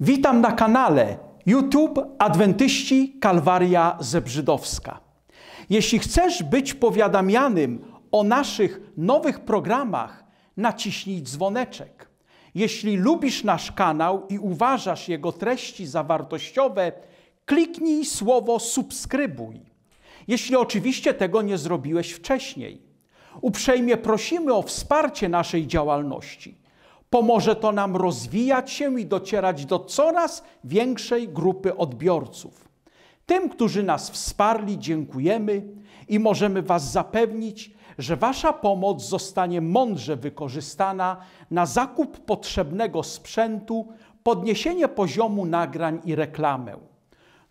Witam na kanale YouTube Adwentyści Kalwaria Zebrzydowska. Jeśli chcesz być powiadamianym o naszych nowych programach, naciśnij dzwoneczek. Jeśli lubisz nasz kanał i uważasz jego treści za wartościowe, kliknij słowo subskrybuj. Jeśli oczywiście tego nie zrobiłeś wcześniej, uprzejmie prosimy o wsparcie naszej działalności Pomoże to nam rozwijać się i docierać do coraz większej grupy odbiorców. Tym, którzy nas wsparli, dziękujemy i możemy Was zapewnić, że Wasza pomoc zostanie mądrze wykorzystana na zakup potrzebnego sprzętu, podniesienie poziomu nagrań i reklamę.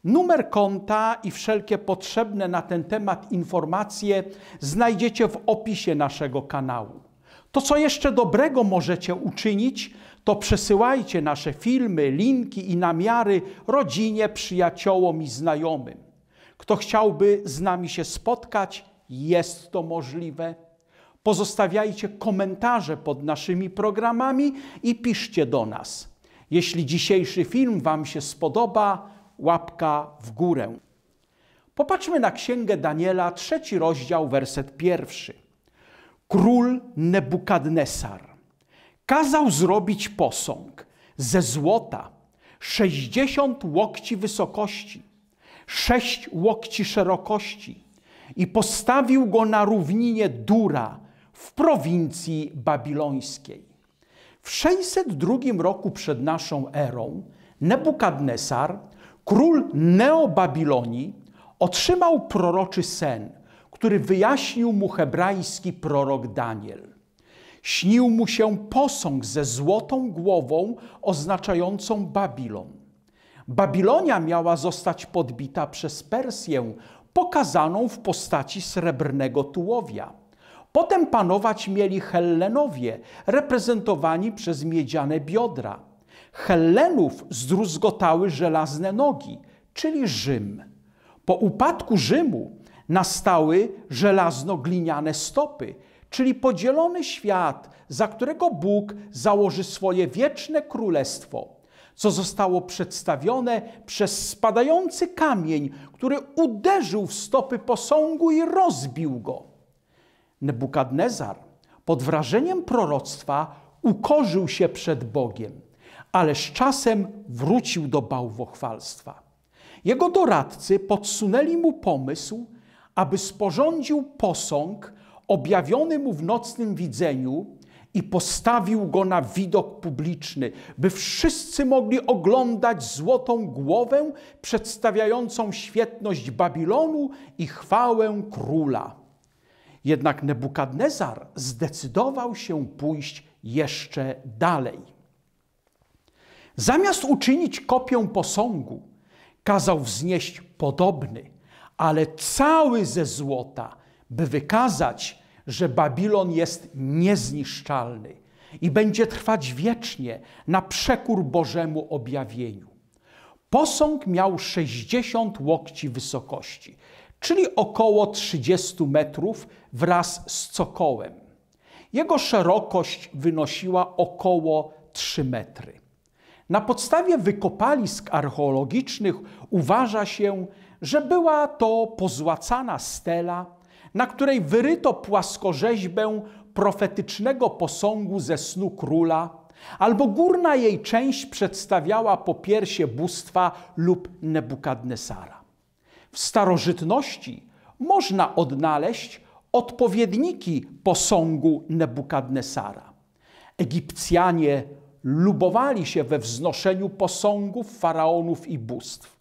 Numer konta i wszelkie potrzebne na ten temat informacje znajdziecie w opisie naszego kanału. To, co jeszcze dobrego możecie uczynić, to przesyłajcie nasze filmy, linki i namiary rodzinie, przyjaciołom i znajomym. Kto chciałby z nami się spotkać, jest to możliwe. Pozostawiajcie komentarze pod naszymi programami i piszcie do nas. Jeśli dzisiejszy film Wam się spodoba, łapka w górę. Popatrzmy na Księgę Daniela, trzeci rozdział, werset pierwszy król Nebukadnesar kazał zrobić posąg ze złota 60 łokci wysokości, 6 łokci szerokości i postawił go na równinie Dura w prowincji babilońskiej. W 602 roku przed naszą erą Nebukadnesar, król Neobabilonii, otrzymał proroczy sen – który wyjaśnił mu hebrajski prorok Daniel. Śnił mu się posąg ze złotą głową oznaczającą Babilon. Babilonia miała zostać podbita przez Persję, pokazaną w postaci srebrnego tułowia. Potem panować mieli Hellenowie, reprezentowani przez miedziane biodra. Hellenów zdruzgotały żelazne nogi, czyli Rzym. Po upadku Rzymu nastały żelazno-gliniane stopy, czyli podzielony świat, za którego Bóg założy swoje wieczne królestwo, co zostało przedstawione przez spadający kamień, który uderzył w stopy posągu i rozbił go. Nebukadnezar pod wrażeniem proroctwa ukorzył się przed Bogiem, ale z czasem wrócił do bałwochwalstwa. Jego doradcy podsunęli mu pomysł, aby sporządził posąg objawiony mu w nocnym widzeniu i postawił go na widok publiczny, by wszyscy mogli oglądać złotą głowę przedstawiającą świetność Babilonu i chwałę króla. Jednak Nebukadnezar zdecydował się pójść jeszcze dalej. Zamiast uczynić kopię posągu, kazał wznieść podobny – ale cały ze złota, by wykazać, że Babilon jest niezniszczalny i będzie trwać wiecznie na przekór Bożemu objawieniu. Posąg miał 60 łokci wysokości, czyli około 30 metrów wraz z cokołem. Jego szerokość wynosiła około 3 metry. Na podstawie wykopalisk archeologicznych uważa się, że była to pozłacana stela, na której wyryto płaskorzeźbę profetycznego posągu ze snu króla, albo górna jej część przedstawiała popiersie bóstwa lub Nebukadnesara. W starożytności można odnaleźć odpowiedniki posągu Nebukadnesara. Egipcjanie lubowali się we wznoszeniu posągów faraonów i bóstw.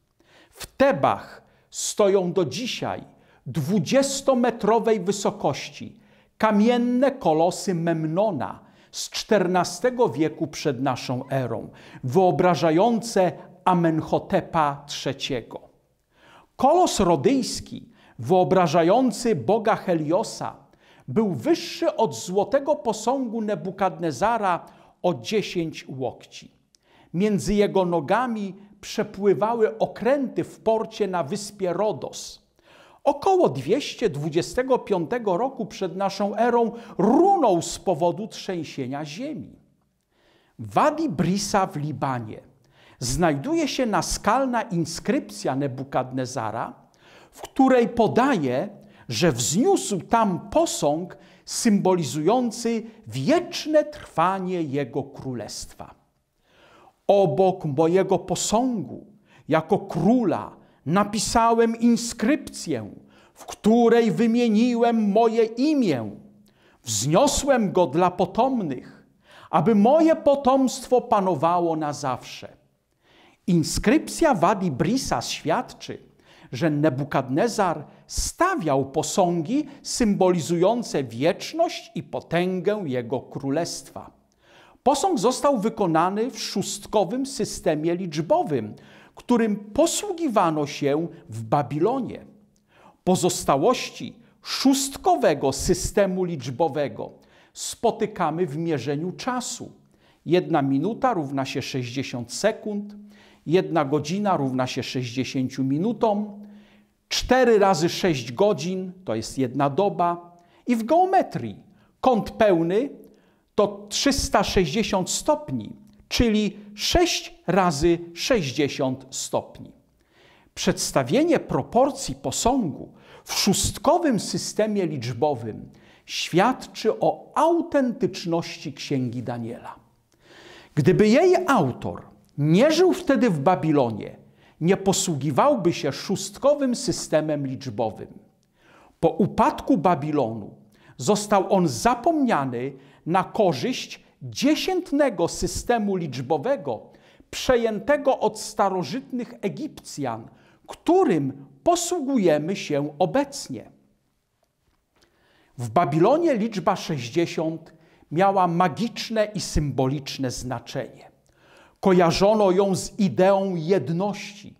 W Tebach stoją do dzisiaj 20-metrowej wysokości kamienne kolosy Memnona z XIV wieku przed naszą erą, wyobrażające Amenhotepa III. Kolos rodyjski, wyobrażający boga Heliosa, był wyższy od złotego posągu Nebukadnezara o 10 łokci. Między jego nogami przepływały okręty w porcie na wyspie Rodos. Około 225 roku przed naszą erą runął z powodu trzęsienia ziemi. Wadi Brisa w Libanie znajduje się naskalna inskrypcja Nebukadnezara, w której podaje, że wzniósł tam posąg symbolizujący wieczne trwanie jego królestwa. Obok mojego posągu, jako króla, napisałem inskrypcję, w której wymieniłem moje imię. Wzniosłem go dla potomnych, aby moje potomstwo panowało na zawsze. Inskrypcja Wadi Brisa świadczy, że Nebukadnezar stawiał posągi symbolizujące wieczność i potęgę jego królestwa. Posąg został wykonany w szóstkowym systemie liczbowym, którym posługiwano się w Babilonie. Pozostałości szóstkowego systemu liczbowego spotykamy w mierzeniu czasu. Jedna minuta równa się 60 sekund, jedna godzina równa się 60 minutom, 4 razy 6 godzin to jest jedna doba i w geometrii kąt pełny to 360 stopni, czyli 6 razy 60 stopni. Przedstawienie proporcji posągu w szóstkowym systemie liczbowym świadczy o autentyczności Księgi Daniela. Gdyby jej autor nie żył wtedy w Babilonie, nie posługiwałby się szóstkowym systemem liczbowym. Po upadku Babilonu został on zapomniany na korzyść dziesiętnego systemu liczbowego przejętego od starożytnych Egipcjan, którym posługujemy się obecnie. W Babilonie liczba 60 miała magiczne i symboliczne znaczenie. Kojarzono ją z ideą jedności.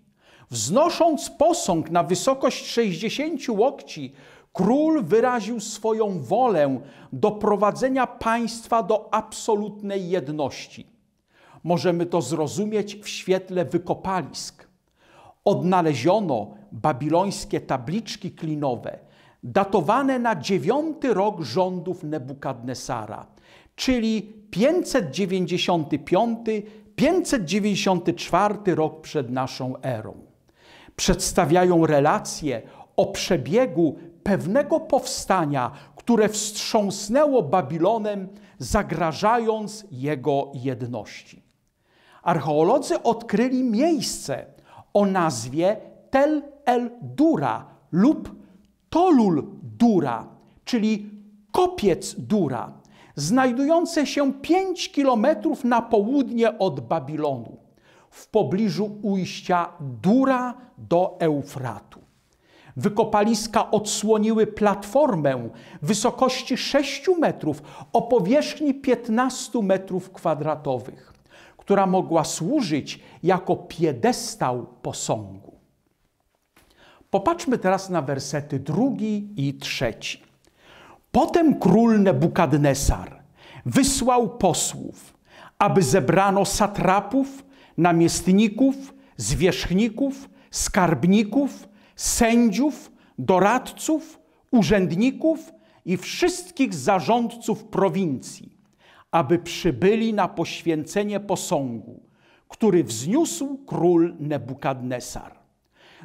Wznosząc posąg na wysokość 60 łokci, Król wyraził swoją wolę doprowadzenia państwa do absolutnej jedności. Możemy to zrozumieć w świetle wykopalisk. Odnaleziono babilońskie tabliczki klinowe, datowane na dziewiąty rok rządów Nebukadnesara, czyli 595-594 rok przed naszą erą. Przedstawiają relacje o przebiegu pewnego powstania, które wstrząsnęło Babilonem, zagrażając jego jedności. Archeolodzy odkryli miejsce o nazwie Tel el Dura lub Tolul Dura, czyli kopiec Dura, znajdujące się 5 kilometrów na południe od Babilonu, w pobliżu ujścia Dura do Eufratu. Wykopaliska odsłoniły platformę wysokości 6 metrów o powierzchni 15 metrów kwadratowych, która mogła służyć jako piedestał posągu. Popatrzmy teraz na wersety drugi i trzeci. Potem król Nebukadnesar wysłał posłów, aby zebrano satrapów, namiestników, zwierzchników, skarbników, sędziów, doradców, urzędników i wszystkich zarządców prowincji, aby przybyli na poświęcenie posągu, który wzniósł król Nebukadnesar.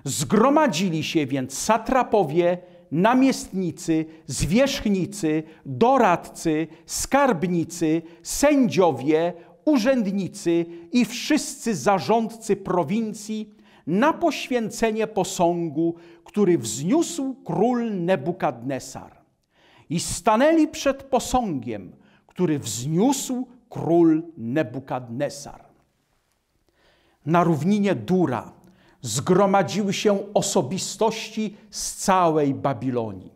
Zgromadzili się więc satrapowie, namiestnicy, zwierzchnicy, doradcy, skarbnicy, sędziowie, urzędnicy i wszyscy zarządcy prowincji na poświęcenie posągu, który wzniósł król Nebukadnesar. I stanęli przed posągiem, który wzniósł król Nebukadnesar. Na równinie Dura zgromadziły się osobistości z całej Babilonii.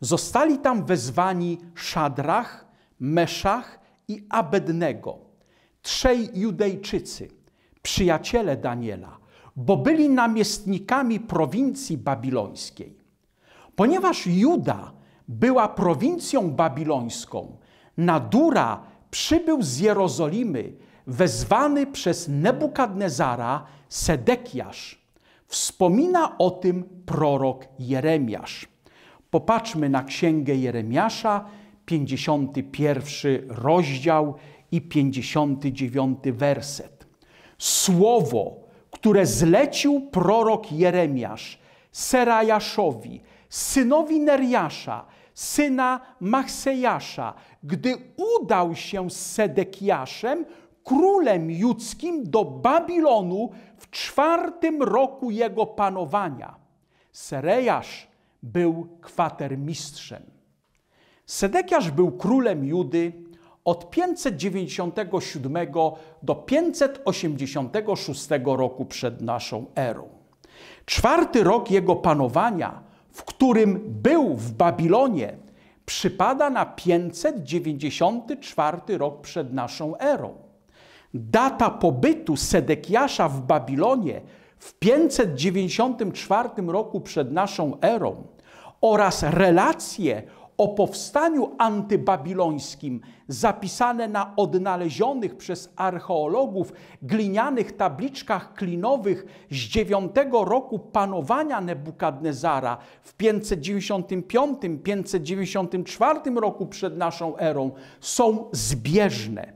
Zostali tam wezwani Szadrach, Meszach i Abednego, trzej Judejczycy, przyjaciele Daniela – bo byli namiestnikami prowincji babilońskiej. Ponieważ Juda była prowincją babilońską, Nadura przybył z Jerozolimy, wezwany przez Nebukadnezara Sedekiasz. Wspomina o tym prorok Jeremiasz. Popatrzmy na księgę Jeremiasza, 51 rozdział i 59 werset. Słowo, które zlecił prorok Jeremiasz Serajaszowi, synowi Neriasza, syna Machsejasza, gdy udał się z Sedekiaszem, królem judzkim, do Babilonu w czwartym roku jego panowania. Serajasz był kwatermistrzem. Sedekiasz był królem Judy, od 597 do 586 roku przed naszą erą. Czwarty rok jego panowania, w którym był w Babilonie, przypada na 594 rok przed naszą erą. Data pobytu Sedekiasza w Babilonie w 594 roku przed naszą erą oraz relacje o powstaniu antybabilońskim zapisane na odnalezionych przez archeologów glinianych tabliczkach klinowych z IX roku panowania Nebukadnezara w 595-594 roku przed naszą erą są zbieżne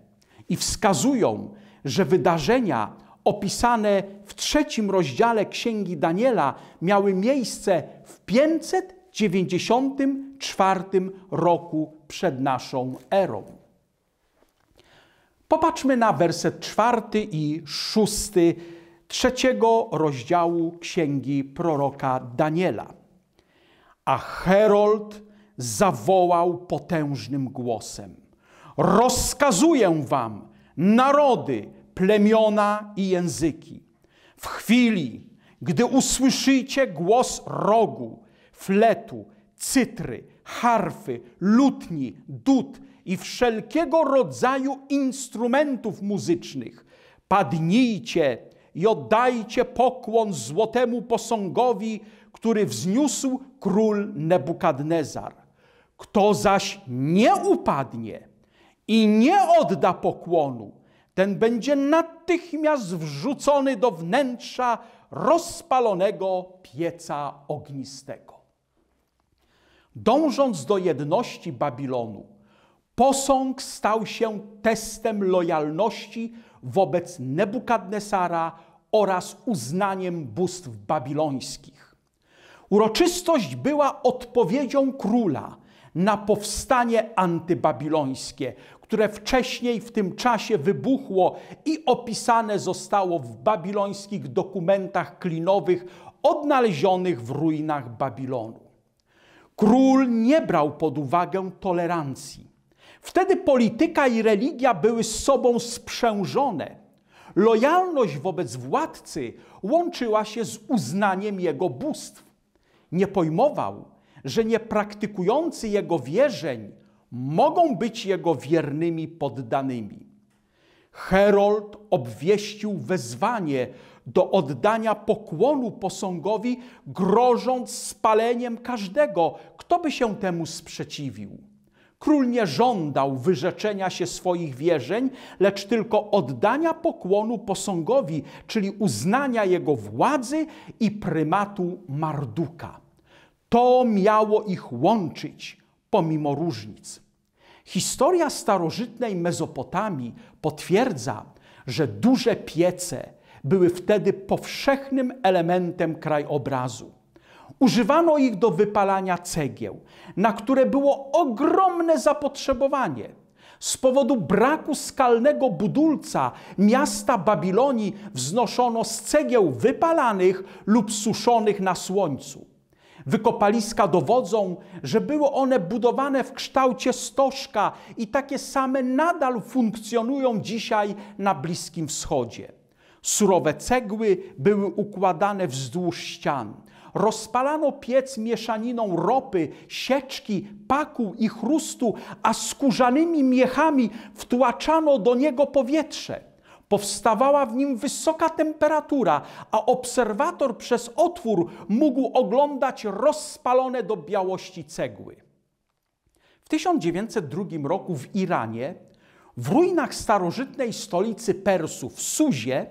i wskazują, że wydarzenia opisane w trzecim rozdziale Księgi Daniela miały miejsce w 594 roku przed naszą erą. Popatrzmy na werset czwarty i szósty trzeciego rozdziału księgi proroka Daniela. A Herold zawołał potężnym głosem: Rozkazuję wam, narody, plemiona i języki. W chwili, gdy usłyszycie głos rogu, fletu, cytry, harfy, lutni, dud, i wszelkiego rodzaju instrumentów muzycznych. Padnijcie i oddajcie pokłon złotemu posągowi, który wzniósł król Nebukadnezar. Kto zaś nie upadnie i nie odda pokłonu, ten będzie natychmiast wrzucony do wnętrza rozpalonego pieca ognistego. Dążąc do jedności Babilonu, Posąg stał się testem lojalności wobec Nebukadnesara oraz uznaniem bóstw babilońskich. Uroczystość była odpowiedzią króla na powstanie antybabilońskie, które wcześniej w tym czasie wybuchło i opisane zostało w babilońskich dokumentach klinowych odnalezionych w ruinach Babilonu. Król nie brał pod uwagę tolerancji Wtedy polityka i religia były z sobą sprzężone. Lojalność wobec władcy łączyła się z uznaniem jego bóstw. Nie pojmował, że niepraktykujący jego wierzeń mogą być jego wiernymi poddanymi. Herold obwieścił wezwanie do oddania pokłonu posągowi, grożąc spaleniem każdego, kto by się temu sprzeciwił. Król nie żądał wyrzeczenia się swoich wierzeń, lecz tylko oddania pokłonu posągowi, czyli uznania jego władzy i prymatu Marduka. To miało ich łączyć pomimo różnic. Historia starożytnej Mezopotamii potwierdza, że duże piece były wtedy powszechnym elementem krajobrazu. Używano ich do wypalania cegieł, na które było ogromne zapotrzebowanie. Z powodu braku skalnego budulca miasta Babilonii wznoszono z cegieł wypalanych lub suszonych na słońcu. Wykopaliska dowodzą, że były one budowane w kształcie stożka i takie same nadal funkcjonują dzisiaj na Bliskim Wschodzie. Surowe cegły były układane wzdłuż ścian rozpalano piec mieszaniną ropy, sieczki, paku i chrustu, a skórzanymi miechami wtłaczano do niego powietrze. Powstawała w nim wysoka temperatura, a obserwator przez otwór mógł oglądać rozpalone do białości cegły. W 1902 roku w Iranie, w ruinach starożytnej stolicy Persów, Suzie,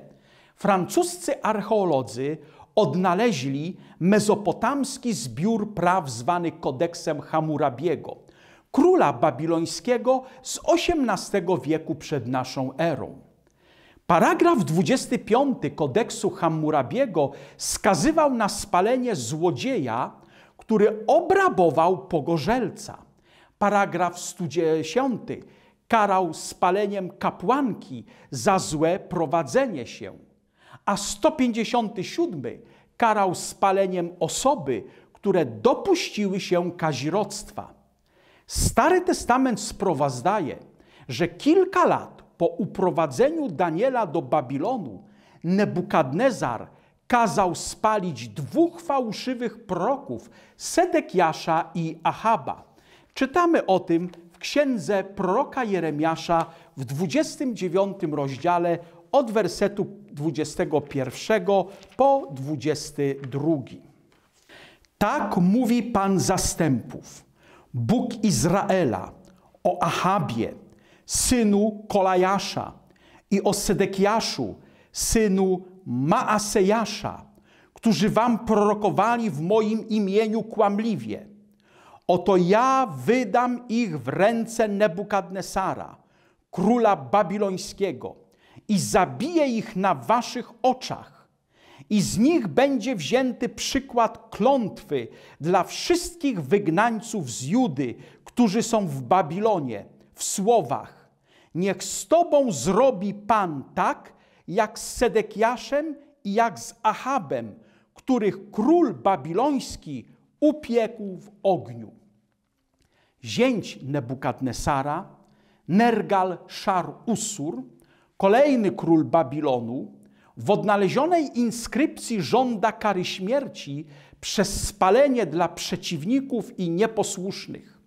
francuscy archeolodzy odnaleźli mezopotamski zbiór praw zwany kodeksem Hammurabiego, króla babilońskiego z XVIII wieku przed naszą erą. Paragraf 25 kodeksu Hammurabiego skazywał na spalenie złodzieja, który obrabował pogorzelca. Paragraf 110 karał spaleniem kapłanki za złe prowadzenie się a 157 karał spaleniem osoby, które dopuściły się kazirodztwa. Stary Testament sprowadzaje, że kilka lat po uprowadzeniu Daniela do Babilonu Nebukadnezar kazał spalić dwóch fałszywych proroków, Sedekiasza i Ahaba. Czytamy o tym w księdze proroka Jeremiasza w 29 rozdziale od wersetu 21 po 22. Tak mówi Pan zastępów, Bóg Izraela, o Ahabie, synu Kolajasza i o Sedekiaszu, synu Maasejasza, którzy wam prorokowali w moim imieniu kłamliwie. Oto ja wydam ich w ręce Nebukadnesara, króla babilońskiego – i zabije ich na waszych oczach. I z nich będzie wzięty przykład klątwy dla wszystkich wygnańców z Judy, którzy są w Babilonie, w słowach: Niech z tobą zrobi Pan tak, jak z Sedekiaszem i jak z Ahabem, których król babiloński upiekł w ogniu. Zięć Nebukadnesara, Nergal Szar Usur, Kolejny król Babilonu w odnalezionej inskrypcji żąda kary śmierci przez spalenie dla przeciwników i nieposłusznych.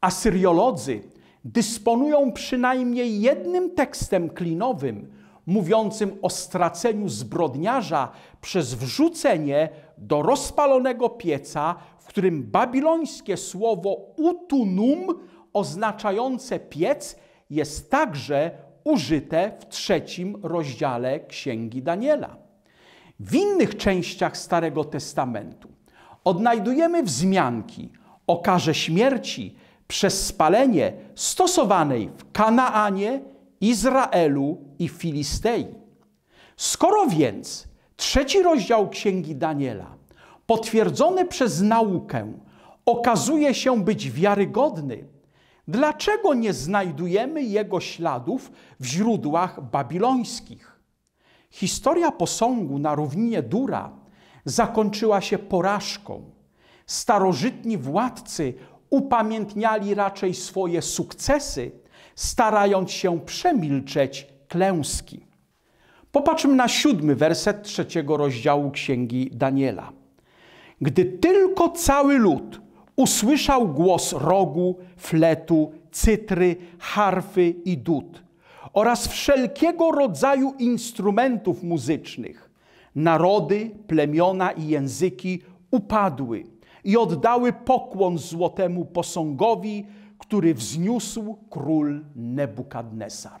Asyriolodzy dysponują przynajmniej jednym tekstem klinowym, mówiącym o straceniu zbrodniarza przez wrzucenie do rozpalonego pieca, w którym babilońskie słowo utunum oznaczające piec jest także użyte w trzecim rozdziale Księgi Daniela. W innych częściach Starego Testamentu odnajdujemy wzmianki o karze śmierci przez spalenie stosowanej w Kanaanie, Izraelu i Filistei. Skoro więc trzeci rozdział Księgi Daniela, potwierdzony przez naukę, okazuje się być wiarygodny, Dlaczego nie znajdujemy jego śladów w źródłach babilońskich? Historia posągu na równinie Dura zakończyła się porażką. Starożytni władcy upamiętniali raczej swoje sukcesy, starając się przemilczeć klęski. Popatrzmy na siódmy werset trzeciego rozdziału Księgi Daniela. Gdy tylko cały lud Usłyszał głos rogu, fletu, cytry, harfy i dud oraz wszelkiego rodzaju instrumentów muzycznych. Narody, plemiona i języki upadły i oddały pokłon złotemu posągowi, który wzniósł król Nebukadnesar.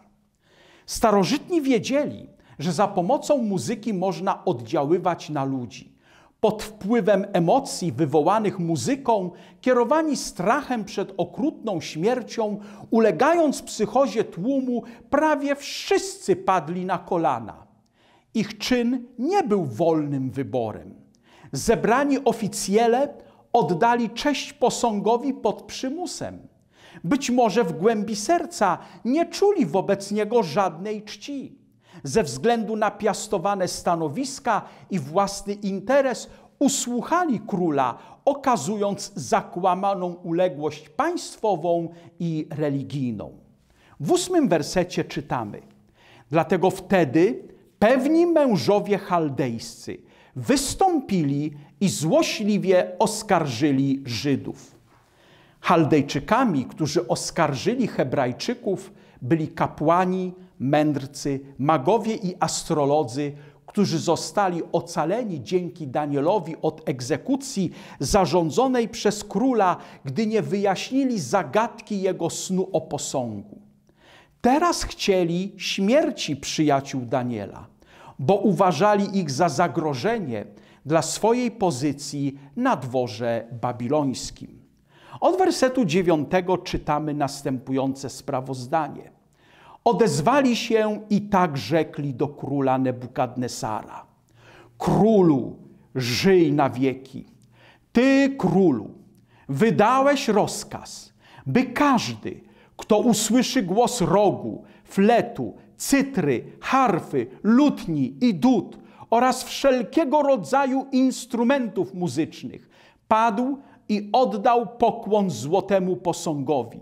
Starożytni wiedzieli, że za pomocą muzyki można oddziaływać na ludzi pod wpływem emocji wywołanych muzyką, kierowani strachem przed okrutną śmiercią, ulegając psychozie tłumu, prawie wszyscy padli na kolana. Ich czyn nie był wolnym wyborem. Zebrani oficjele oddali cześć posągowi pod przymusem. Być może w głębi serca nie czuli wobec niego żadnej czci ze względu na piastowane stanowiska i własny interes usłuchali króla, okazując zakłamaną uległość państwową i religijną. W ósmym wersecie czytamy: Dlatego wtedy pewni mężowie chaldejscy wystąpili i złośliwie oskarżyli Żydów. Chaldejczykami, którzy oskarżyli Hebrajczyków, byli kapłani, mędrcy, magowie i astrolodzy, którzy zostali ocaleni dzięki Danielowi od egzekucji zarządzonej przez króla, gdy nie wyjaśnili zagadki jego snu o posągu. Teraz chcieli śmierci przyjaciół Daniela, bo uważali ich za zagrożenie dla swojej pozycji na dworze babilońskim. Od wersetu dziewiątego czytamy następujące sprawozdanie. Odezwali się i tak rzekli do króla Nebukadnesara. Królu, żyj na wieki. Ty, królu, wydałeś rozkaz, by każdy, kto usłyszy głos rogu, fletu, cytry, harfy, lutni i dud oraz wszelkiego rodzaju instrumentów muzycznych, padł i oddał pokłon złotemu posągowi.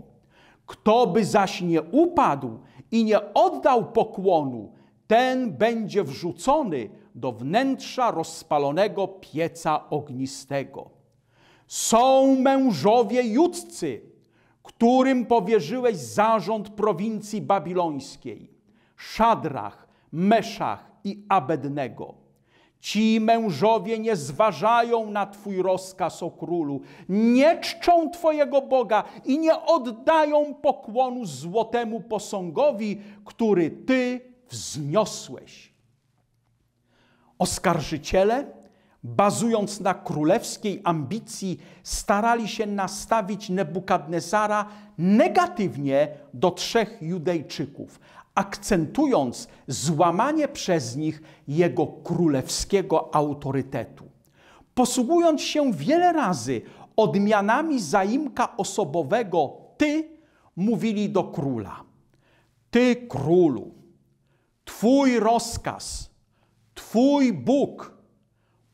Kto by zaś nie upadł i nie oddał pokłonu, ten będzie wrzucony do wnętrza rozpalonego pieca ognistego. Są mężowie judcy, którym powierzyłeś zarząd prowincji babilońskiej, Szadrach, Meszach i Abednego Ci mężowie nie zważają na Twój rozkaz, o królu, nie czczą Twojego Boga i nie oddają pokłonu złotemu posągowi, który Ty wzniosłeś. Oskarżyciele, bazując na królewskiej ambicji, starali się nastawić Nebukadnezara negatywnie do trzech Judejczyków, akcentując złamanie przez nich jego królewskiego autorytetu. Posługując się wiele razy odmianami zaimka osobowego ty, mówili do króla: Ty, królu, Twój rozkaz, Twój Bóg,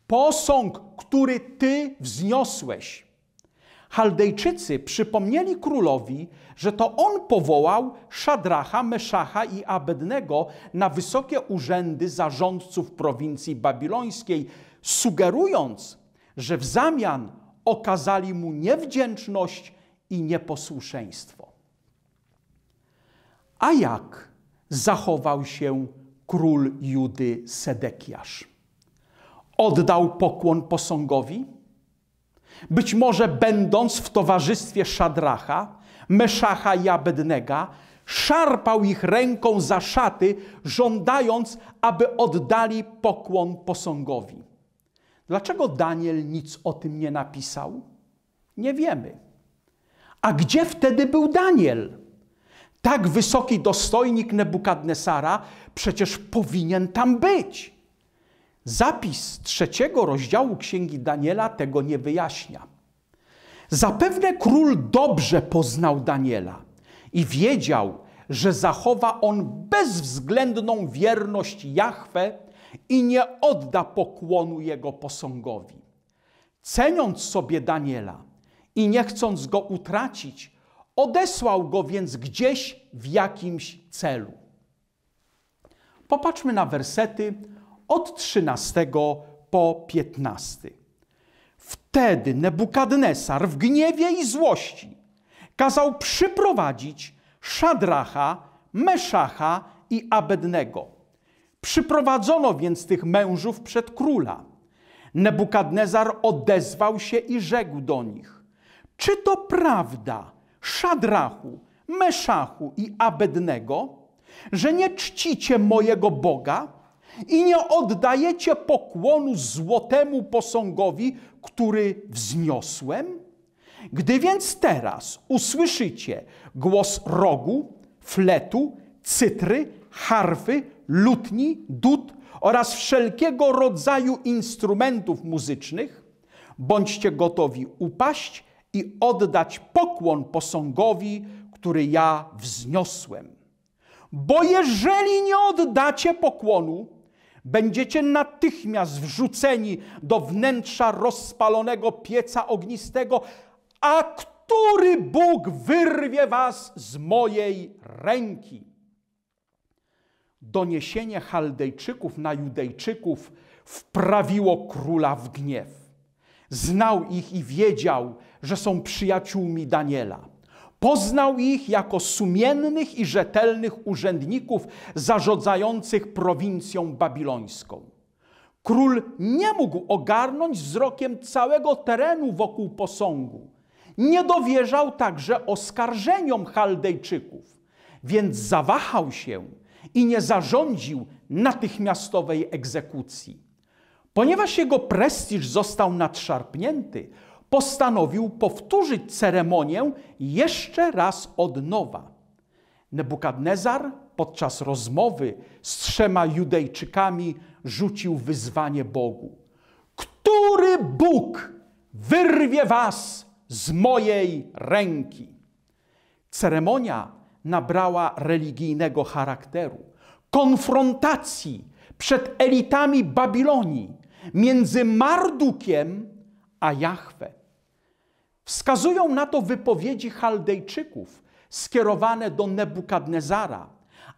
posąg, który Ty wzniosłeś. Chaldejczycy przypomnieli królowi, że to on powołał Szadracha, Meszacha i Abednego na wysokie urzędy zarządców prowincji babilońskiej, sugerując, że w zamian okazali mu niewdzięczność i nieposłuszeństwo. A jak zachował się król Judy Sedekiasz? Oddał pokłon posągowi? Być może będąc w towarzystwie Szadracha, Meszacha i Abednego, szarpał ich ręką za szaty, żądając, aby oddali pokłon posągowi. Dlaczego Daniel nic o tym nie napisał? Nie wiemy. A gdzie wtedy był Daniel? Tak wysoki dostojnik Nebukadnesara przecież powinien tam być. Zapis trzeciego rozdziału Księgi Daniela tego nie wyjaśnia. Zapewne król dobrze poznał Daniela i wiedział, że zachowa on bezwzględną wierność Jahwe i nie odda pokłonu jego posągowi. Ceniąc sobie Daniela i nie chcąc go utracić, odesłał go więc gdzieś w jakimś celu. Popatrzmy na wersety od 13 po 15. Wtedy Nebukadnesar w gniewie i złości kazał przyprowadzić Szadracha, Meszacha i Abednego. Przyprowadzono więc tych mężów przed króla. Nebukadnezar odezwał się i rzekł do nich: Czy to prawda, Szadrachu, Meszachu i Abednego, że nie czcicie mojego Boga? i nie oddajecie pokłonu złotemu posągowi, który wzniosłem? Gdy więc teraz usłyszycie głos rogu, fletu, cytry, harfy, lutni, dud oraz wszelkiego rodzaju instrumentów muzycznych, bądźcie gotowi upaść i oddać pokłon posągowi, który ja wzniosłem. Bo jeżeli nie oddacie pokłonu, Będziecie natychmiast wrzuceni do wnętrza rozpalonego pieca ognistego, a który Bóg wyrwie was z mojej ręki. Doniesienie Chaldejczyków na Judejczyków wprawiło króla w gniew. Znał ich i wiedział, że są przyjaciółmi Daniela Poznał ich jako sumiennych i rzetelnych urzędników zarządzających prowincją babilońską. Król nie mógł ogarnąć wzrokiem całego terenu wokół posągu. Nie dowierzał także oskarżeniom Chaldejczyków, więc zawahał się i nie zarządził natychmiastowej egzekucji. Ponieważ jego prestiż został nadszarpnięty, postanowił powtórzyć ceremonię jeszcze raz od nowa. Nebukadnezar podczas rozmowy z trzema Judejczykami rzucił wyzwanie Bogu: Który Bóg wyrwie was z mojej ręki? Ceremonia nabrała religijnego charakteru, konfrontacji przed elitami Babilonii między Mardukiem a Jahwe. Wskazują na to wypowiedzi Chaldejczyków skierowane do Nebukadnezara,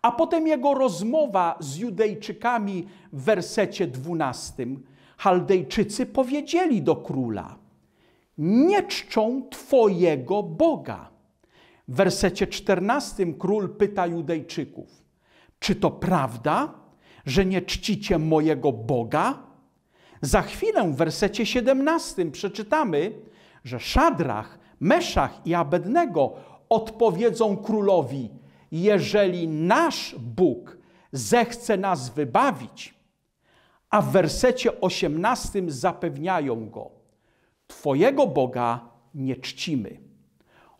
a potem jego rozmowa z Judejczykami w wersecie 12. Chaldejczycy powiedzieli do króla: Nie czczą Twojego Boga. W wersecie 14 król pyta Judejczyków: Czy to prawda, że nie czcicie mojego Boga? Za chwilę w wersecie 17 przeczytamy, że Szadrach, Meszach i Abednego odpowiedzą królowi: Jeżeli nasz Bóg zechce nas wybawić, a w wersecie 18 zapewniają go: Twojego Boga nie czcimy.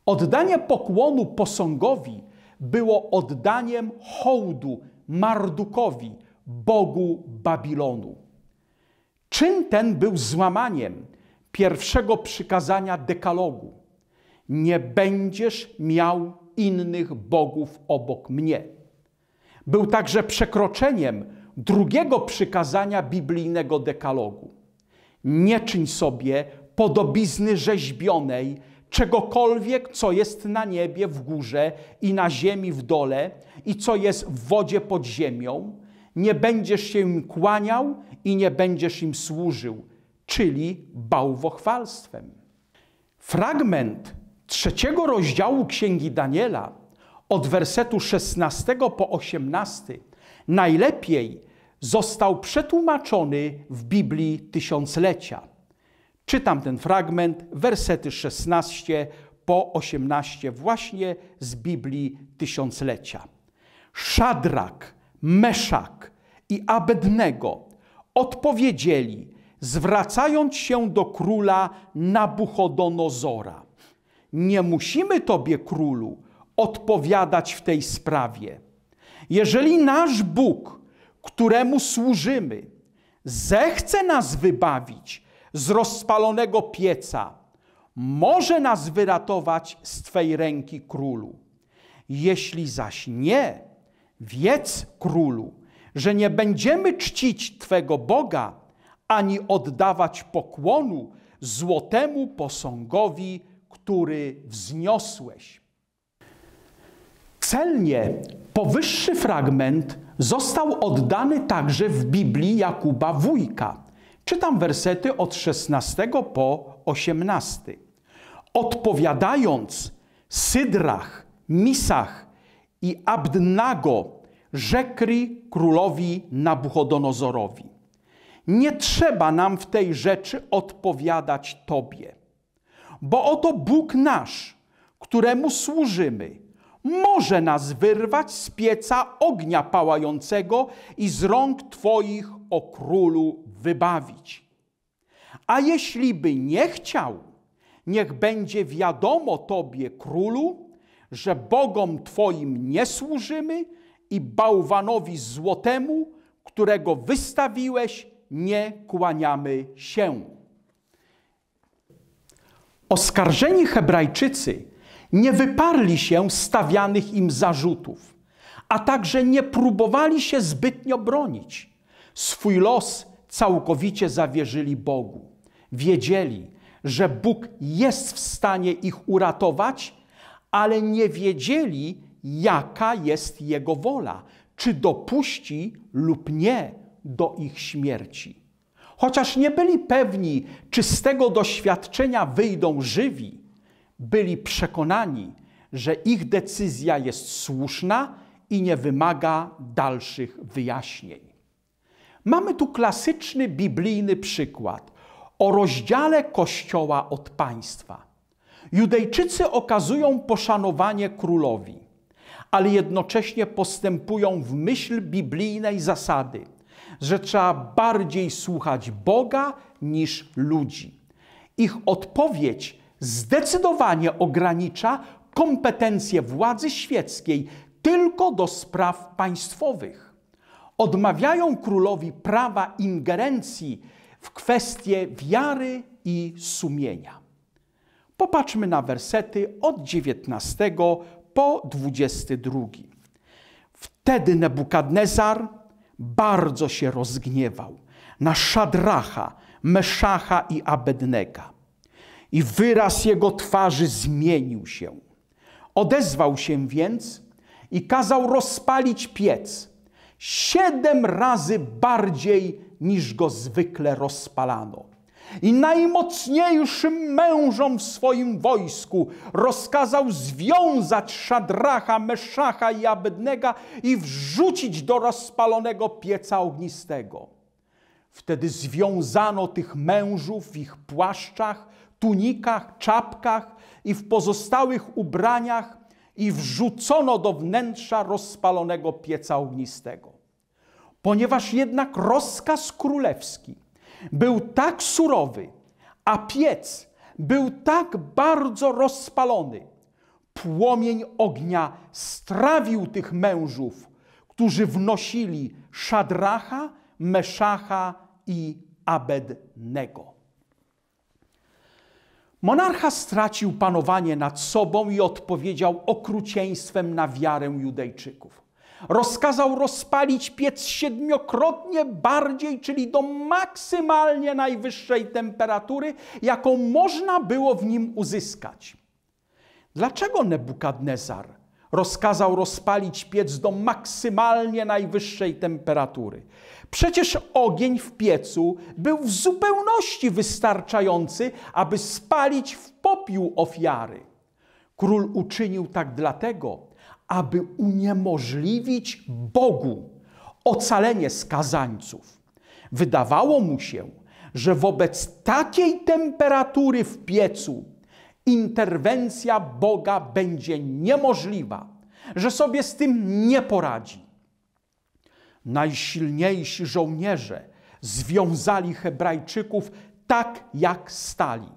Oddanie pokłonu posągowi było oddaniem hołdu Mardukowi, Bogu Babilonu. Czyn ten był złamaniem pierwszego przykazania dekalogu: Nie będziesz miał innych bogów obok mnie. Był także przekroczeniem drugiego przykazania biblijnego dekalogu: Nie czyń sobie podobizny rzeźbionej, czegokolwiek, co jest na niebie w górze i na ziemi w dole i co jest w wodzie pod ziemią. Nie będziesz się im kłaniał i nie będziesz im służył czyli bałwochwalstwem. Fragment trzeciego rozdziału Księgi Daniela od wersetu 16 po 18 najlepiej został przetłumaczony w Biblii Tysiąclecia. Czytam ten fragment, wersety 16 po 18 właśnie z Biblii Tysiąclecia. Szadrak, Meszak i Abednego odpowiedzieli zwracając się do króla Nabuchodonozora. Nie musimy Tobie, królu, odpowiadać w tej sprawie. Jeżeli nasz Bóg, któremu służymy, zechce nas wybawić z rozpalonego pieca, może nas wyratować z Twej ręki, królu. Jeśli zaś nie, wiedz, królu, że nie będziemy czcić Twego Boga, ani oddawać pokłonu złotemu posągowi, który wzniosłeś. Celnie powyższy fragment został oddany także w Biblii Jakuba Wójka. Czytam wersety od 16 po 18. Odpowiadając Sydrach, Misach i Abdnago rzekli królowi Nabuchodonozorowi. Nie trzeba nam w tej rzeczy odpowiadać Tobie, bo oto Bóg nasz, któremu służymy, może nas wyrwać z pieca ognia pałającego i z rąk Twoich, o królu, wybawić. A jeśli by nie chciał, niech będzie wiadomo Tobie, królu, że Bogom Twoim nie służymy i bałwanowi złotemu, którego wystawiłeś, nie kłaniamy się. Oskarżeni Hebrajczycy nie wyparli się stawianych im zarzutów, a także nie próbowali się zbytnio bronić. Swój los całkowicie zawierzyli Bogu. Wiedzieli, że Bóg jest w stanie ich uratować, ale nie wiedzieli, jaka jest Jego wola, czy dopuści lub nie do ich śmierci. Chociaż nie byli pewni, czy z tego doświadczenia wyjdą żywi, byli przekonani, że ich decyzja jest słuszna i nie wymaga dalszych wyjaśnień. Mamy tu klasyczny biblijny przykład o rozdziale Kościoła od państwa. Judejczycy okazują poszanowanie królowi, ale jednocześnie postępują w myśl biblijnej zasady – że trzeba bardziej słuchać Boga niż ludzi. Ich odpowiedź zdecydowanie ogranicza kompetencje władzy świeckiej tylko do spraw państwowych. Odmawiają królowi prawa ingerencji w kwestie wiary i sumienia. Popatrzmy na wersety od 19 po 22. Wtedy Nebukadnezar, bardzo się rozgniewał na Szadracha, Meszacha i Abednego, I wyraz jego twarzy zmienił się. Odezwał się więc i kazał rozpalić piec siedem razy bardziej niż go zwykle rozpalano i najmocniejszym mężom w swoim wojsku rozkazał związać Szadracha, Meszacha i Abednego i wrzucić do rozpalonego pieca ognistego. Wtedy związano tych mężów w ich płaszczach, tunikach, czapkach i w pozostałych ubraniach i wrzucono do wnętrza rozpalonego pieca ognistego. Ponieważ jednak rozkaz królewski – był tak surowy, a piec był tak bardzo rozpalony. Płomień ognia strawił tych mężów, którzy wnosili Szadracha, Meszacha i Abednego. Monarcha stracił panowanie nad sobą i odpowiedział okrucieństwem na wiarę Judejczyków. Rozkazał rozpalić piec siedmiokrotnie bardziej, czyli do maksymalnie najwyższej temperatury, jaką można było w nim uzyskać. Dlaczego Nebukadnezar rozkazał rozpalić piec do maksymalnie najwyższej temperatury? Przecież ogień w piecu był w zupełności wystarczający, aby spalić w popiół ofiary. Król uczynił tak dlatego, aby uniemożliwić Bogu ocalenie skazańców. Wydawało mu się, że wobec takiej temperatury w piecu interwencja Boga będzie niemożliwa, że sobie z tym nie poradzi. Najsilniejsi żołnierze związali Hebrajczyków tak, jak stali.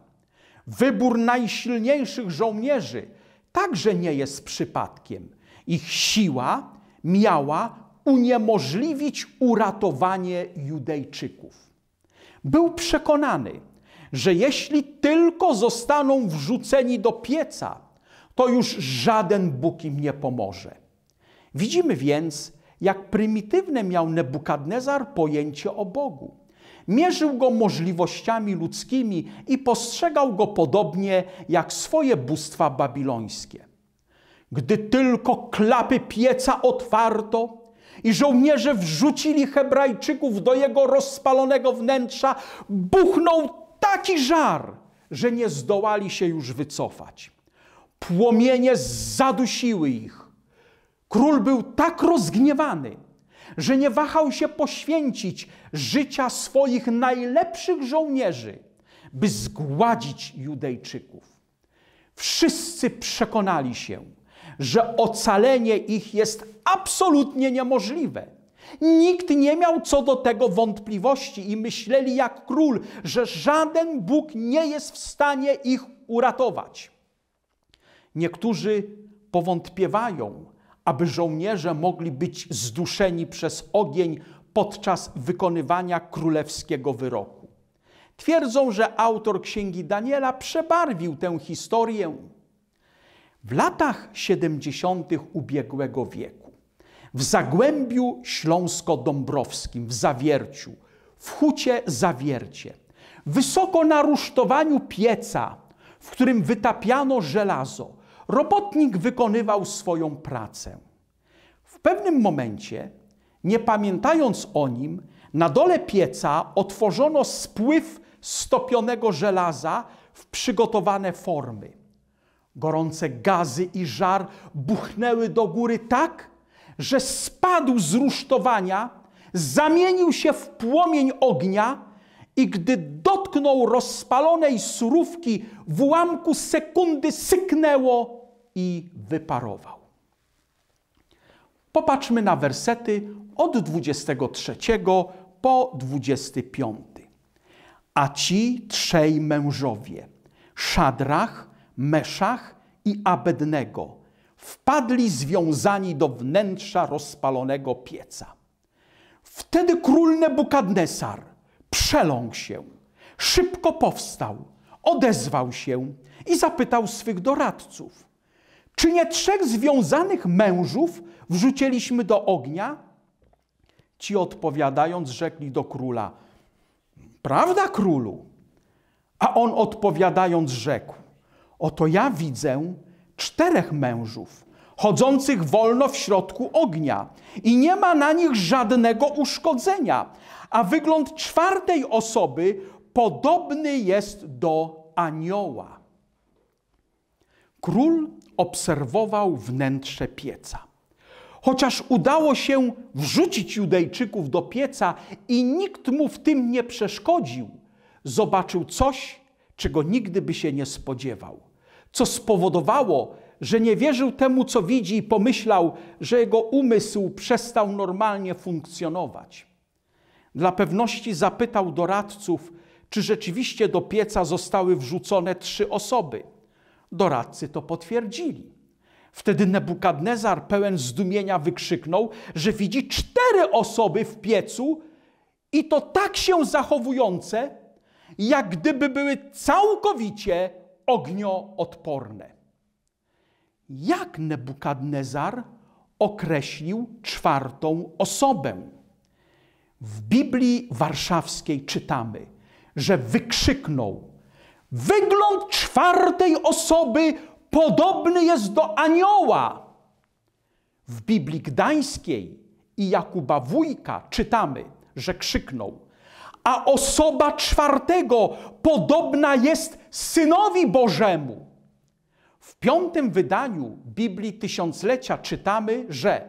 Wybór najsilniejszych żołnierzy także nie jest przypadkiem. Ich siła miała uniemożliwić uratowanie Judejczyków. Był przekonany, że jeśli tylko zostaną wrzuceni do pieca, to już żaden Bóg im nie pomoże. Widzimy więc, jak prymitywne miał Nebukadnezar pojęcie o Bogu. Mierzył go możliwościami ludzkimi i postrzegał go podobnie jak swoje bóstwa babilońskie. Gdy tylko klapy pieca otwarto i żołnierze wrzucili Hebrajczyków do jego rozpalonego wnętrza, buchnął taki żar, że nie zdołali się już wycofać. Płomienie zadusiły ich. Król był tak rozgniewany, że nie wahał się poświęcić życia swoich najlepszych żołnierzy, by zgładzić Judejczyków. Wszyscy przekonali się, że ocalenie ich jest absolutnie niemożliwe. Nikt nie miał co do tego wątpliwości i myśleli jak król, że żaden Bóg nie jest w stanie ich uratować. Niektórzy powątpiewają, aby żołnierze mogli być zduszeni przez ogień podczas wykonywania królewskiego wyroku. Twierdzą, że autor księgi Daniela przebarwił tę historię w latach 70. ubiegłego wieku w Zagłębiu Śląsko-Dąbrowskim, w Zawierciu, w Hucie Zawiercie, wysoko na rusztowaniu pieca, w którym wytapiano żelazo, robotnik wykonywał swoją pracę. W pewnym momencie, nie pamiętając o nim, na dole pieca otworzono spływ stopionego żelaza w przygotowane formy. Gorące gazy i żar buchnęły do góry tak, że spadł z rusztowania, zamienił się w płomień ognia i gdy dotknął rozpalonej surówki, w ułamku sekundy syknęło i wyparował. Popatrzmy na wersety od 23 po 25. A ci trzej mężowie, Szadrach, Meszach i Abednego wpadli związani do wnętrza rozpalonego pieca. Wtedy król Nebukadnesar przeląkł się, szybko powstał, odezwał się i zapytał swych doradców: Czy nie trzech związanych mężów wrzuciliśmy do ognia? Ci odpowiadając, rzekli do króla: Prawda, królu? A on odpowiadając, rzekł: Oto ja widzę czterech mężów, chodzących wolno w środku ognia, i nie ma na nich żadnego uszkodzenia, a wygląd czwartej osoby podobny jest do anioła. Król obserwował wnętrze pieca. Chociaż udało się wrzucić Judejczyków do pieca i nikt mu w tym nie przeszkodził, zobaczył coś, czego nigdy by się nie spodziewał co spowodowało, że nie wierzył temu, co widzi i pomyślał, że jego umysł przestał normalnie funkcjonować. Dla pewności zapytał doradców, czy rzeczywiście do pieca zostały wrzucone trzy osoby. Doradcy to potwierdzili. Wtedy Nebukadnezar pełen zdumienia wykrzyknął, że widzi cztery osoby w piecu i to tak się zachowujące, jak gdyby były całkowicie ognioodporne. Jak Nebukadnezar określił czwartą osobę? W Biblii Warszawskiej czytamy, że wykrzyknął: Wygląd czwartej osoby podobny jest do anioła. W Biblii Gdańskiej i Jakuba Wójka czytamy, że krzyknął: A osoba czwartego podobna jest Synowi Bożemu. W piątym wydaniu Biblii Tysiąclecia czytamy, że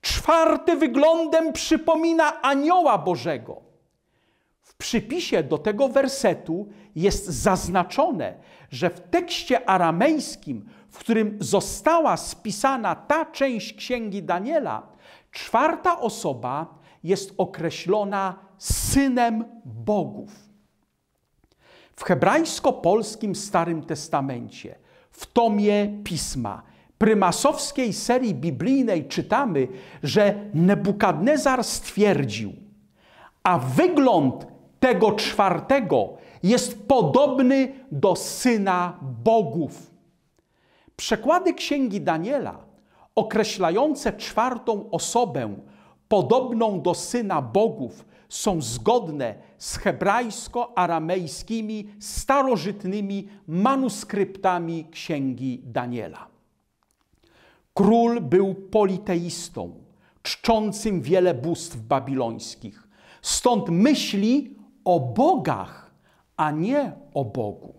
czwarty wyglądem przypomina anioła Bożego. W przypisie do tego wersetu jest zaznaczone, że w tekście aramejskim, w którym została spisana ta część księgi Daniela, czwarta osoba jest określona synem bogów. W hebrajsko-polskim Starym Testamencie, w tomie Pisma, prymasowskiej serii biblijnej czytamy, że Nebukadnezar stwierdził, a wygląd tego czwartego jest podobny do syna bogów. Przekłady księgi Daniela określające czwartą osobę podobną do syna bogów są zgodne z hebrajsko-aramejskimi starożytnymi manuskryptami księgi Daniela. Król był politeistą, czczącym wiele bóstw babilońskich. Stąd myśli o bogach, a nie o Bogu.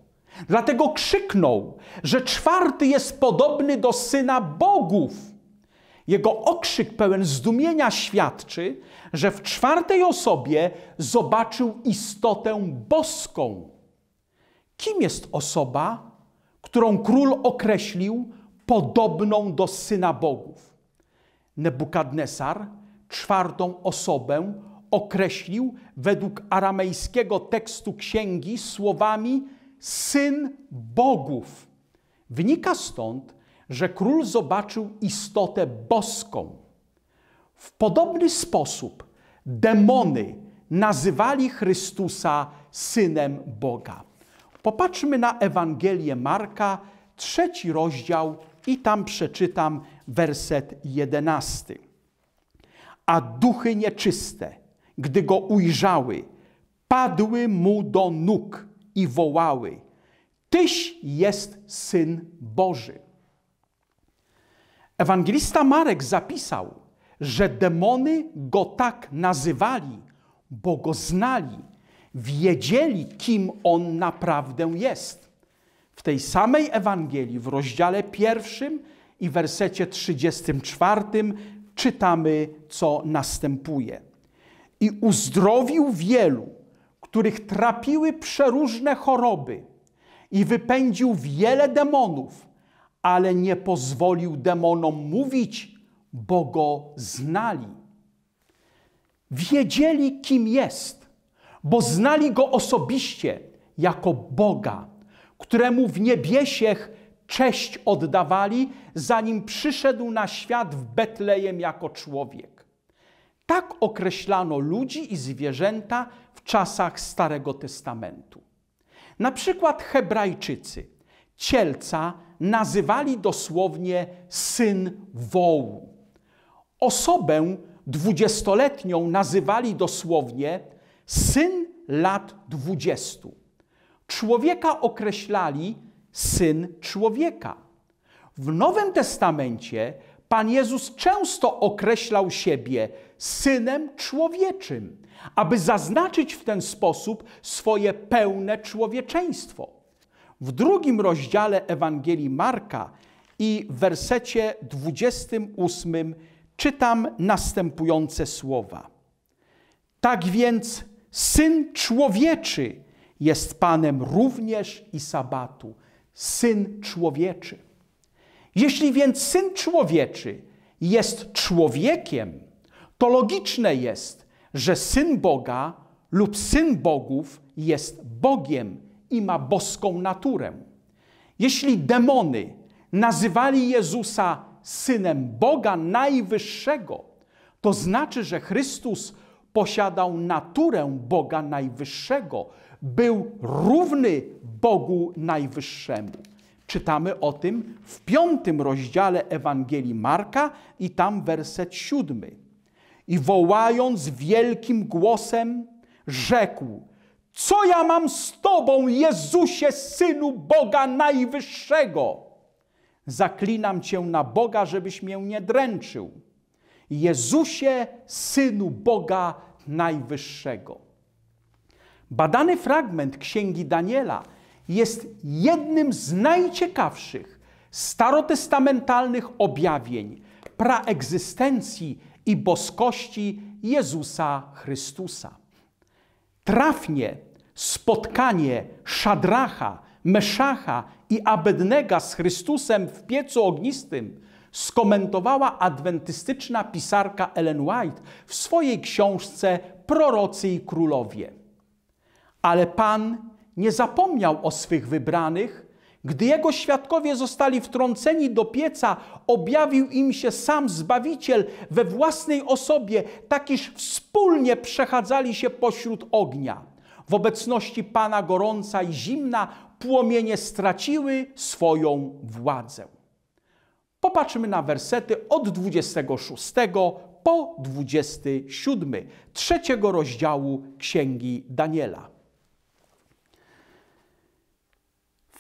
Dlatego krzyknął, że czwarty jest podobny do syna bogów jego okrzyk pełen zdumienia świadczy, że w czwartej osobie zobaczył istotę boską. Kim jest osoba, którą król określił podobną do syna bogów? Nebukadnesar czwartą osobę określił według aramejskiego tekstu księgi słowami syn bogów. Wynika stąd, że król zobaczył istotę boską. W podobny sposób demony nazywali Chrystusa synem Boga. Popatrzmy na Ewangelię Marka, trzeci rozdział, i tam przeczytam werset jedenasty. A duchy nieczyste, gdy go ujrzały, padły mu do nóg i wołały: Tyś jest syn Boży. Ewangelista Marek zapisał, że demony go tak nazywali, bo go znali, wiedzieli, kim on naprawdę jest. W tej samej Ewangelii, w rozdziale pierwszym i wersecie 34, czytamy, co następuje. I uzdrowił wielu, których trapiły przeróżne choroby, i wypędził wiele demonów ale nie pozwolił demonom mówić, bo go znali. Wiedzieli, kim jest, bo znali go osobiście jako Boga, któremu w niebiesiech cześć oddawali, zanim przyszedł na świat w Betlejem jako człowiek. Tak określano ludzi i zwierzęta w czasach Starego Testamentu. Na przykład Hebrajczycy cielca nazywali dosłownie syn wołu. Osobę dwudziestoletnią nazywali dosłownie syn lat dwudziestu. Człowieka określali syn człowieka. W Nowym Testamencie Pan Jezus często określał siebie synem człowieczym, aby zaznaczyć w ten sposób swoje pełne człowieczeństwo w drugim rozdziale Ewangelii Marka i w wersecie 28 czytam następujące słowa. Tak więc Syn Człowieczy jest Panem również i Sabatu. Syn Człowieczy. Jeśli więc Syn Człowieczy jest człowiekiem, to logiczne jest, że Syn Boga lub Syn Bogów jest Bogiem i ma boską naturę. Jeśli demony nazywali Jezusa synem Boga Najwyższego, to znaczy, że Chrystus posiadał naturę Boga Najwyższego, był równy Bogu Najwyższemu. Czytamy o tym w piątym rozdziale Ewangelii Marka i tam werset siódmy. I wołając wielkim głosem, rzekł: co ja mam z Tobą, Jezusie, Synu Boga Najwyższego? Zaklinam Cię na Boga, żebyś mnie nie dręczył. Jezusie, Synu Boga Najwyższego. Badany fragment Księgi Daniela jest jednym z najciekawszych starotestamentalnych objawień praegzystencji i boskości Jezusa Chrystusa trafnie spotkanie Szadracha, Meszacha i Abednego z Chrystusem w piecu ognistym skomentowała adwentystyczna pisarka Ellen White w swojej książce Prorocy i Królowie. Ale Pan nie zapomniał o swych wybranych, gdy jego świadkowie zostali wtrąceni do pieca, objawił im się sam Zbawiciel we własnej osobie, tak iż wspólnie przechadzali się pośród ognia. W obecności Pana gorąca i zimna płomienie straciły swoją władzę. Popatrzmy na wersety od 26 po 27 trzeciego rozdziału Księgi Daniela.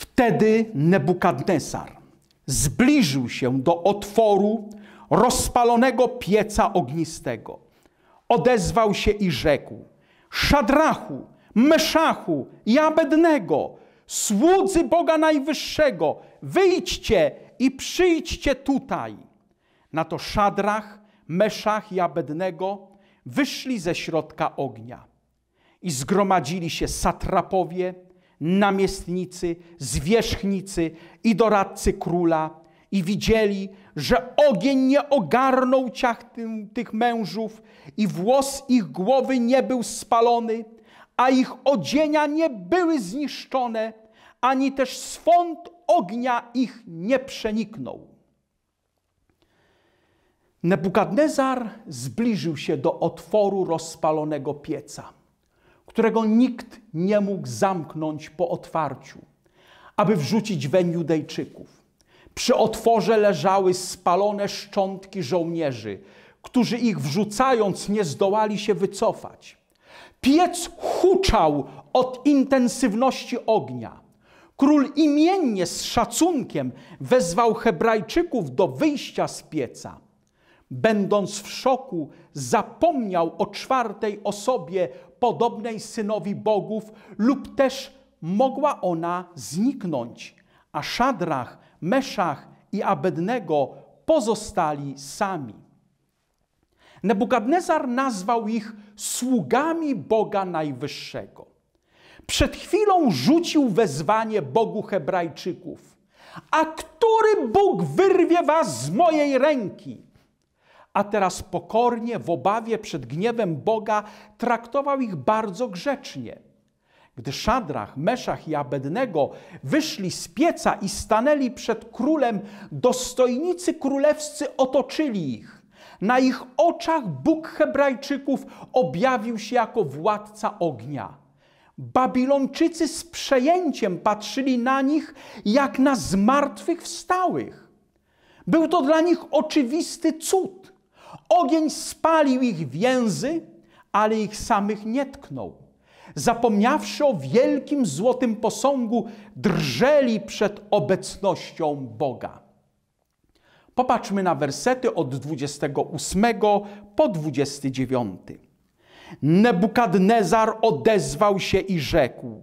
Wtedy Nebukadnesar zbliżył się do otworu rozpalonego pieca ognistego. Odezwał się i rzekł: Szadrachu, Meszachu i Abednego, słudzy Boga Najwyższego, wyjdźcie i przyjdźcie tutaj. Na to Szadrach, Meszach i Abednego wyszli ze środka ognia i zgromadzili się satrapowie, namiestnicy, zwierzchnicy i doradcy króla i widzieli, że ogień nie ogarnął ciach tych mężów i włos ich głowy nie był spalony, a ich odzienia nie były zniszczone, ani też swąd ognia ich nie przeniknął. Nebukadnezar zbliżył się do otworu rozpalonego pieca którego nikt nie mógł zamknąć po otwarciu, aby wrzucić weń Judejczyków. Przy otworze leżały spalone szczątki żołnierzy, którzy ich wrzucając nie zdołali się wycofać. Piec huczał od intensywności ognia. Król imiennie z szacunkiem wezwał Hebrajczyków do wyjścia z pieca będąc w szoku, zapomniał o czwartej osobie podobnej synowi bogów, lub też mogła ona zniknąć, a Szadrach, Meszach i Abednego pozostali sami. Nebukadnezar nazwał ich sługami Boga Najwyższego. Przed chwilą rzucił wezwanie Bogu Hebrajczyków. A który Bóg wyrwie was z mojej ręki? a teraz pokornie, w obawie przed gniewem Boga, traktował ich bardzo grzecznie. Gdy Szadrach, Meszach i Abednego wyszli z pieca i stanęli przed królem, dostojnicy królewscy otoczyli ich. Na ich oczach Bóg Hebrajczyków objawił się jako władca ognia. Babilończycy z przejęciem patrzyli na nich jak na zmartwychwstałych. Był to dla nich oczywisty cud. Ogień spalił ich więzy, ale ich samych nie tknął. Zapomniawszy o wielkim złotym posągu, drżeli przed obecnością Boga. Popatrzmy na wersety od 28 po 29. Nebukadnezar odezwał się i rzekł: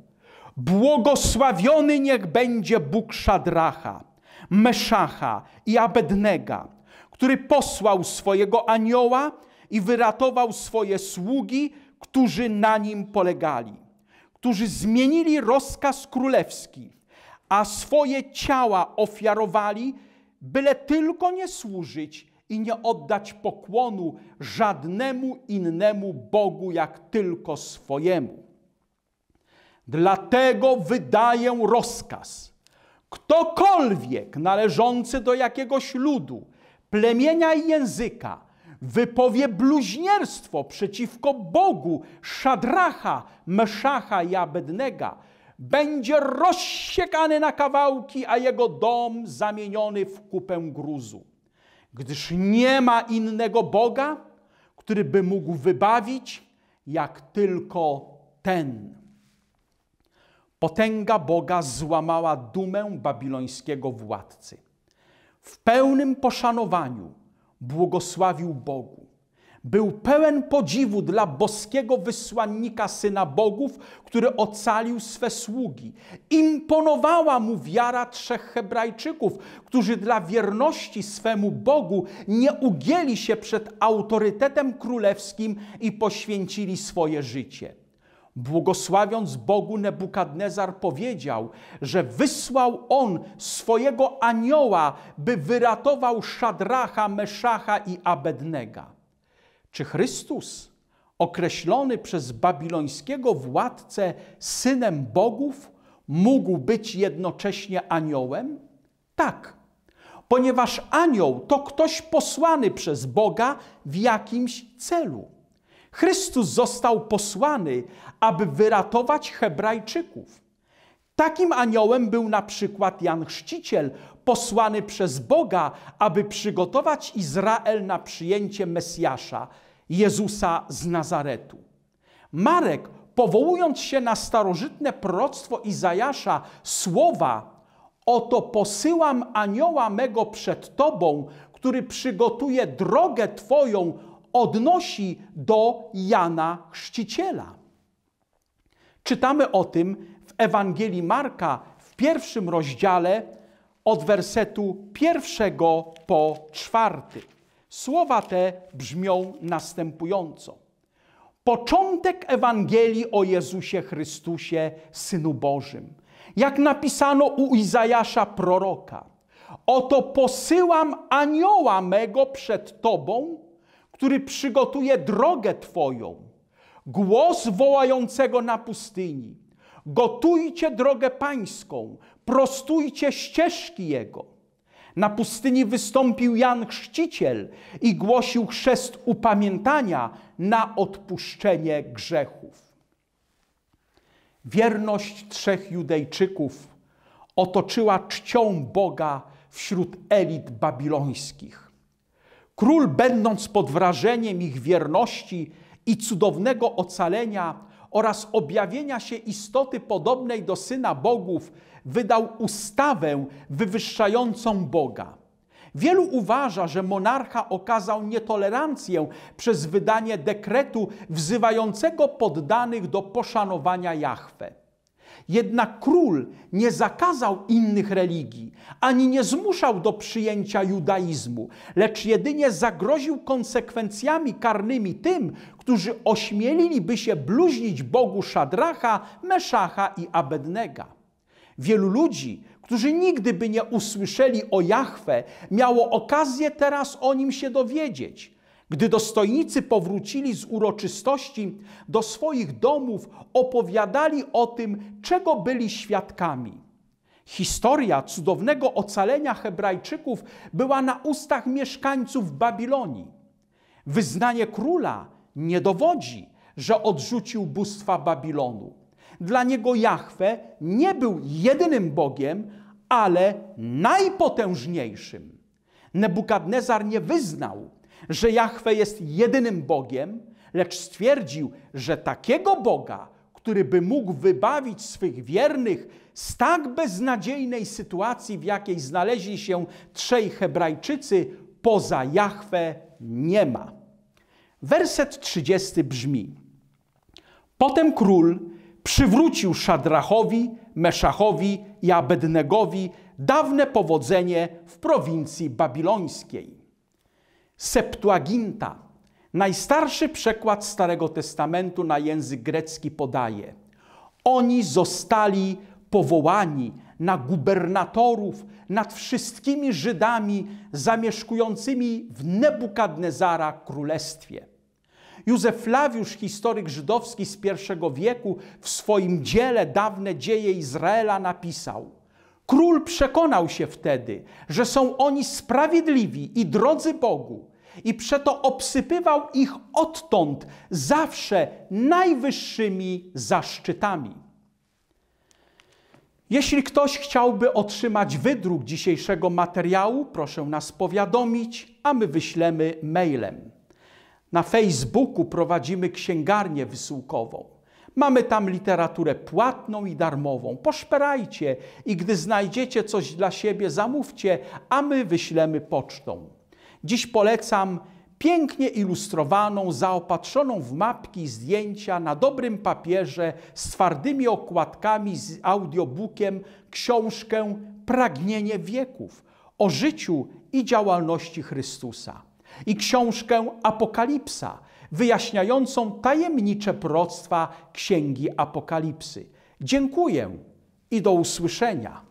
Błogosławiony niech będzie Bóg Szadracha, Meszacha i Abednego który posłał swojego anioła i wyratował swoje sługi, którzy na nim polegali, którzy zmienili rozkaz królewski, a swoje ciała ofiarowali, byle tylko nie służyć i nie oddać pokłonu żadnemu innemu Bogu, jak tylko swojemu. Dlatego wydaję rozkaz. Ktokolwiek należący do jakiegoś ludu, plemienia i języka wypowie bluźnierstwo przeciwko Bogu Szadracha, Meszacha i Abednego, będzie rozsiekany na kawałki, a jego dom zamieniony w kupę gruzu. Gdyż nie ma innego Boga, który by mógł wybawić, jak tylko ten. Potęga Boga złamała dumę babilońskiego władcy w pełnym poszanowaniu błogosławił Bogu. Był pełen podziwu dla boskiego wysłannika syna bogów, który ocalił swe sługi. Imponowała mu wiara trzech Hebrajczyków, którzy dla wierności swemu Bogu nie ugięli się przed autorytetem królewskim i poświęcili swoje życie. Błogosławiąc Bogu, Nebukadnezar powiedział, że wysłał on swojego anioła, by wyratował Szadracha, Meszacha i Abednego. Czy Chrystus, określony przez babilońskiego władcę synem bogów, mógł być jednocześnie aniołem? Tak, ponieważ anioł to ktoś posłany przez Boga w jakimś celu. Chrystus został posłany, aby wyratować Hebrajczyków. Takim aniołem był na przykład Jan Chrzciciel, posłany przez Boga, aby przygotować Izrael na przyjęcie Mesjasza, Jezusa z Nazaretu. Marek, powołując się na starożytne proroctwo Izajasza, słowa Oto posyłam anioła mego przed Tobą, który przygotuje drogę Twoją, odnosi do Jana Chrzciciela. Czytamy o tym w Ewangelii Marka w pierwszym rozdziale od wersetu pierwszego po czwarty. Słowa te brzmią następująco. Początek Ewangelii o Jezusie Chrystusie, Synu Bożym. Jak napisano u Izajasza proroka. Oto posyłam anioła mego przed Tobą, który przygotuje drogę Twoją. Głos wołającego na pustyni. Gotujcie drogę pańską, prostujcie ścieżki Jego. Na pustyni wystąpił Jan Chrzciciel i głosił chrzest upamiętania na odpuszczenie grzechów. Wierność trzech Judejczyków otoczyła czcią Boga wśród elit babilońskich Król, będąc pod wrażeniem ich wierności i cudownego ocalenia oraz objawienia się istoty podobnej do Syna Bogów, wydał ustawę wywyższającą Boga. Wielu uważa, że monarcha okazał nietolerancję przez wydanie dekretu wzywającego poddanych do poszanowania Jahwe. Jednak król nie zakazał innych religii, ani nie zmuszał do przyjęcia judaizmu, lecz jedynie zagroził konsekwencjami karnymi tym, którzy ośmieliliby się bluźnić Bogu Szadracha, Meszacha i Abednego. Wielu ludzi, którzy nigdy by nie usłyszeli o Jahwe, miało okazję teraz o nim się dowiedzieć – gdy dostojnicy powrócili z uroczystości do swoich domów, opowiadali o tym, czego byli świadkami. Historia cudownego ocalenia Hebrajczyków była na ustach mieszkańców Babilonii. Wyznanie króla nie dowodzi, że odrzucił bóstwa Babilonu. Dla niego Jahwe nie był jedynym Bogiem, ale najpotężniejszym. Nebukadnezar nie wyznał, że Jahwe jest jedynym Bogiem, lecz stwierdził, że takiego Boga, który by mógł wybawić swych wiernych z tak beznadziejnej sytuacji, w jakiej znaleźli się trzej Hebrajczycy, poza Jahwe nie ma. Werset 30 brzmi: Potem król przywrócił Szadrachowi, Meszachowi i Abednegowi dawne powodzenie w prowincji babilońskiej. Septuaginta, najstarszy przekład Starego Testamentu na język grecki, podaje: Oni zostali powołani na gubernatorów nad wszystkimi Żydami zamieszkującymi w Nebukadnezara królestwie. Józef Flawiusz, historyk żydowski z I wieku, w swoim dziele Dawne dzieje Izraela napisał – Król przekonał się wtedy, że są oni sprawiedliwi i drodzy Bogu, i przeto obsypywał ich odtąd zawsze najwyższymi zaszczytami. Jeśli ktoś chciałby otrzymać wydruk dzisiejszego materiału, proszę nas powiadomić, a my wyślemy mailem. Na Facebooku prowadzimy księgarnię wysyłkową. Mamy tam literaturę płatną i darmową. Poszperajcie i gdy znajdziecie coś dla siebie, zamówcie, a my wyślemy pocztą. Dziś polecam pięknie ilustrowaną, zaopatrzoną w mapki zdjęcia na dobrym papierze z twardymi okładkami z audiobookiem książkę Pragnienie wieków o życiu i działalności Chrystusa i książkę Apokalipsa wyjaśniającą tajemnicze proroctwa Księgi Apokalipsy. Dziękuję i do usłyszenia.